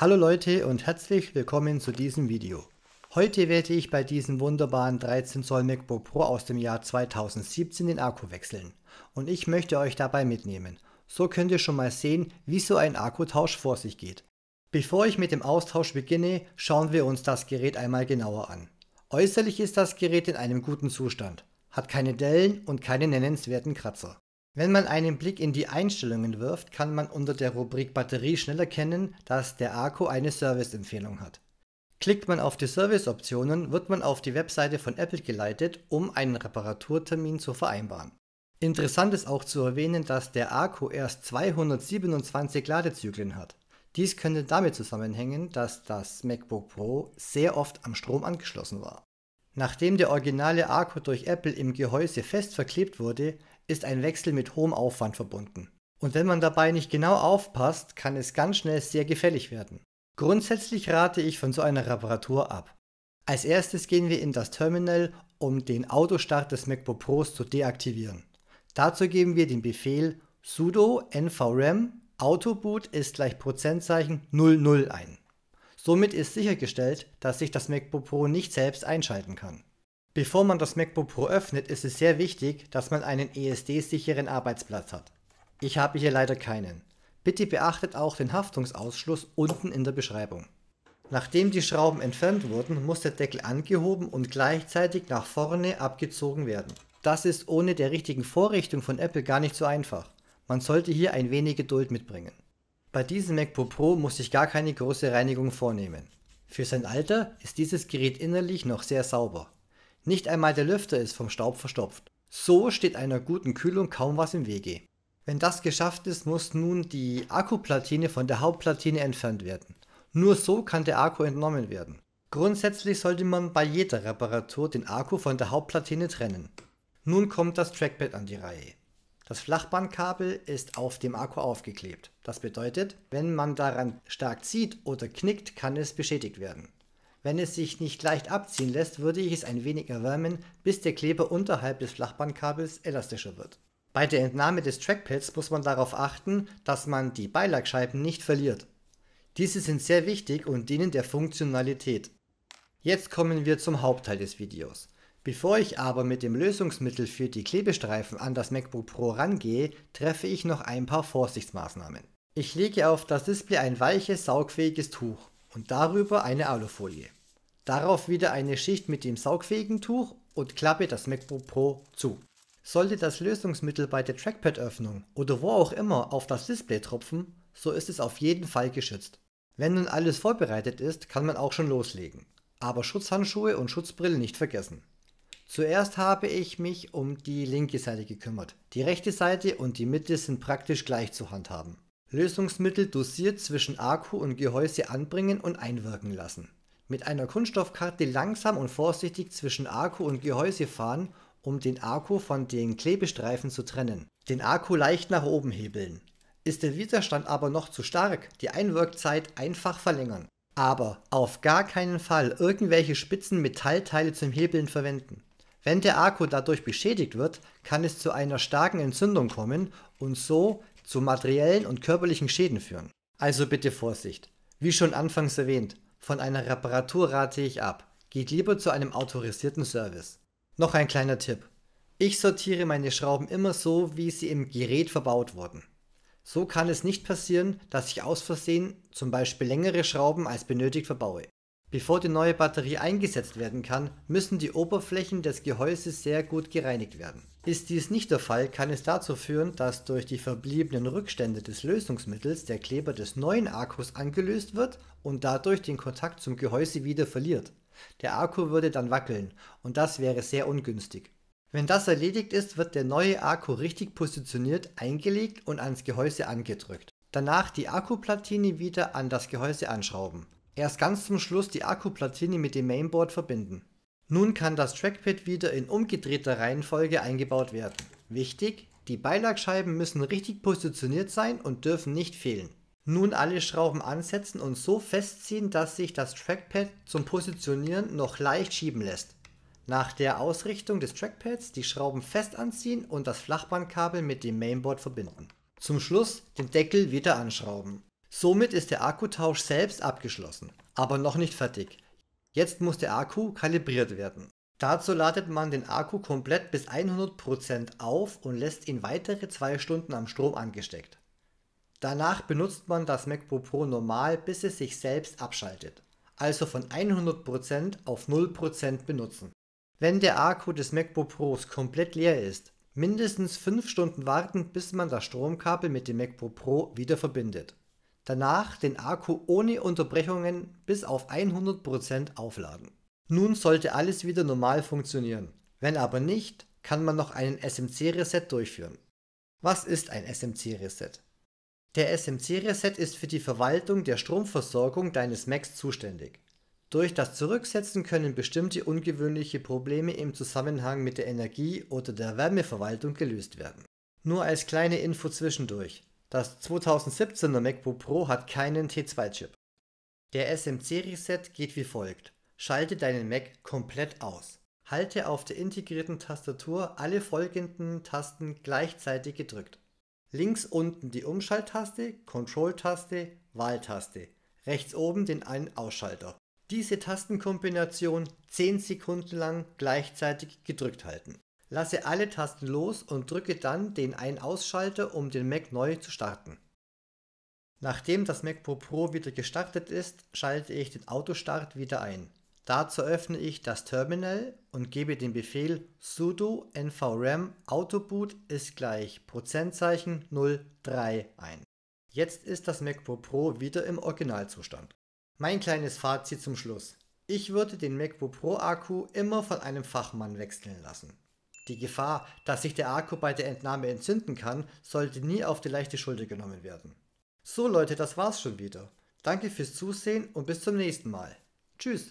Hallo Leute und herzlich willkommen zu diesem Video. Heute werde ich bei diesem wunderbaren 13 Zoll MacBook Pro aus dem Jahr 2017 den Akku wechseln und ich möchte euch dabei mitnehmen. So könnt ihr schon mal sehen, wie so ein Akkutausch vor sich geht. Bevor ich mit dem Austausch beginne, schauen wir uns das Gerät einmal genauer an. Äußerlich ist das Gerät in einem guten Zustand, hat keine Dellen und keine nennenswerten Kratzer. Wenn man einen Blick in die Einstellungen wirft, kann man unter der Rubrik Batterie schnell erkennen, dass der Akku eine Serviceempfehlung hat. Klickt man auf die Serviceoptionen, wird man auf die Webseite von Apple geleitet, um einen Reparaturtermin zu vereinbaren. Interessant ist auch zu erwähnen, dass der Akku erst 227 Ladezyklen hat. Dies könnte damit zusammenhängen, dass das MacBook Pro sehr oft am Strom angeschlossen war. Nachdem der originale Akku durch Apple im Gehäuse fest verklebt wurde, ist ein Wechsel mit hohem Aufwand verbunden. Und wenn man dabei nicht genau aufpasst, kann es ganz schnell sehr gefällig werden. Grundsätzlich rate ich von so einer Reparatur ab. Als erstes gehen wir in das Terminal, um den Autostart des MacBook Pros zu deaktivieren. Dazu geben wir den Befehl sudo nvram autoboot ist gleich Prozentzeichen 00 ein. Somit ist sichergestellt, dass sich das MacBook Pro nicht selbst einschalten kann. Bevor man das MacBook Pro öffnet, ist es sehr wichtig, dass man einen ESD-sicheren Arbeitsplatz hat. Ich habe hier leider keinen. Bitte beachtet auch den Haftungsausschluss unten in der Beschreibung. Nachdem die Schrauben entfernt wurden, muss der Deckel angehoben und gleichzeitig nach vorne abgezogen werden. Das ist ohne der richtigen Vorrichtung von Apple gar nicht so einfach. Man sollte hier ein wenig Geduld mitbringen. Bei diesem MacBook Pro muss ich gar keine große Reinigung vornehmen. Für sein Alter ist dieses Gerät innerlich noch sehr sauber. Nicht einmal der Lüfter ist vom Staub verstopft. So steht einer guten Kühlung kaum was im Wege. Wenn das geschafft ist, muss nun die Akkuplatine von der Hauptplatine entfernt werden. Nur so kann der Akku entnommen werden. Grundsätzlich sollte man bei jeder Reparatur den Akku von der Hauptplatine trennen. Nun kommt das Trackpad an die Reihe. Das Flachbandkabel ist auf dem Akku aufgeklebt. Das bedeutet, wenn man daran stark zieht oder knickt, kann es beschädigt werden. Wenn es sich nicht leicht abziehen lässt, würde ich es ein wenig erwärmen, bis der Kleber unterhalb des Flachbandkabels elastischer wird. Bei der Entnahme des Trackpads muss man darauf achten, dass man die Beilagscheiben nicht verliert. Diese sind sehr wichtig und dienen der Funktionalität. Jetzt kommen wir zum Hauptteil des Videos. Bevor ich aber mit dem Lösungsmittel für die Klebestreifen an das MacBook Pro rangehe, treffe ich noch ein paar Vorsichtsmaßnahmen. Ich lege auf das Display ein weiches, saugfähiges Tuch und darüber eine Alufolie. Darauf wieder eine Schicht mit dem saugfähigen Tuch und klappe das MacBook Pro zu. Sollte das Lösungsmittel bei der Trackpad-Öffnung oder wo auch immer auf das Display tropfen, so ist es auf jeden Fall geschützt. Wenn nun alles vorbereitet ist, kann man auch schon loslegen. Aber Schutzhandschuhe und Schutzbrille nicht vergessen. Zuerst habe ich mich um die linke Seite gekümmert. Die rechte Seite und die Mitte sind praktisch gleich zu handhaben. Lösungsmittel dosiert zwischen Akku und Gehäuse anbringen und einwirken lassen. Mit einer Kunststoffkarte langsam und vorsichtig zwischen Akku und Gehäuse fahren, um den Akku von den Klebestreifen zu trennen. Den Akku leicht nach oben hebeln. Ist der Widerstand aber noch zu stark, die Einwirkzeit einfach verlängern. Aber auf gar keinen Fall irgendwelche spitzen Metallteile zum Hebeln verwenden. Wenn der Akku dadurch beschädigt wird, kann es zu einer starken Entzündung kommen und so zu materiellen und körperlichen Schäden führen. Also bitte Vorsicht. Wie schon anfangs erwähnt, von einer Reparatur rate ich ab. Geht lieber zu einem autorisierten Service. Noch ein kleiner Tipp. Ich sortiere meine Schrauben immer so, wie sie im Gerät verbaut wurden. So kann es nicht passieren, dass ich aus Versehen zum Beispiel längere Schrauben als benötigt verbaue. Bevor die neue Batterie eingesetzt werden kann, müssen die Oberflächen des Gehäuses sehr gut gereinigt werden. Ist dies nicht der Fall, kann es dazu führen, dass durch die verbliebenen Rückstände des Lösungsmittels der Kleber des neuen Akkus angelöst wird und dadurch den Kontakt zum Gehäuse wieder verliert. Der Akku würde dann wackeln und das wäre sehr ungünstig. Wenn das erledigt ist, wird der neue Akku richtig positioniert eingelegt und ans Gehäuse angedrückt. Danach die Akkuplatine wieder an das Gehäuse anschrauben. Erst ganz zum Schluss die Akkuplatine mit dem Mainboard verbinden. Nun kann das Trackpad wieder in umgedrehter Reihenfolge eingebaut werden. Wichtig, die Beilagscheiben müssen richtig positioniert sein und dürfen nicht fehlen. Nun alle Schrauben ansetzen und so festziehen, dass sich das Trackpad zum Positionieren noch leicht schieben lässt. Nach der Ausrichtung des Trackpads die Schrauben fest anziehen und das Flachbandkabel mit dem Mainboard verbinden. Zum Schluss den Deckel wieder anschrauben. Somit ist der Akkutausch selbst abgeschlossen, aber noch nicht fertig. Jetzt muss der Akku kalibriert werden. Dazu ladet man den Akku komplett bis 100% auf und lässt ihn weitere 2 Stunden am Strom angesteckt. Danach benutzt man das MacBook Pro normal, bis es sich selbst abschaltet. Also von 100% auf 0% benutzen. Wenn der Akku des MacBook Pros komplett leer ist, mindestens 5 Stunden warten, bis man das Stromkabel mit dem MacBook Pro wieder verbindet danach den Akku ohne Unterbrechungen bis auf 100% aufladen. Nun sollte alles wieder normal funktionieren. Wenn aber nicht, kann man noch einen SMC-Reset durchführen. Was ist ein SMC-Reset? Der SMC-Reset ist für die Verwaltung der Stromversorgung deines Macs zuständig. Durch das Zurücksetzen können bestimmte ungewöhnliche Probleme im Zusammenhang mit der Energie- oder der Wärmeverwaltung gelöst werden. Nur als kleine Info zwischendurch. Das 2017er MacBook Pro hat keinen T2-Chip. Der SMC-Reset geht wie folgt. Schalte deinen Mac komplett aus. Halte auf der integrierten Tastatur alle folgenden Tasten gleichzeitig gedrückt. Links unten die Umschalttaste, Control-Taste, Wahltaste. Rechts oben den Ein-Ausschalter. Diese Tastenkombination 10 Sekunden lang gleichzeitig gedrückt halten Lasse alle Tasten los und drücke dann den Ein-Ausschalter, um den Mac neu zu starten. Nachdem das MacBook Pro wieder gestartet ist, schalte ich den Autostart wieder ein. Dazu öffne ich das Terminal und gebe den Befehl sudo nvram autoboot ist gleich Prozentzeichen 03 ein. Jetzt ist das MacBook Pro wieder im Originalzustand. Mein kleines Fazit zum Schluss. Ich würde den MacBook Pro Akku immer von einem Fachmann wechseln lassen. Die Gefahr, dass sich der Akku bei der Entnahme entzünden kann, sollte nie auf die leichte Schulter genommen werden. So Leute, das war's schon wieder. Danke fürs Zusehen und bis zum nächsten Mal. Tschüss.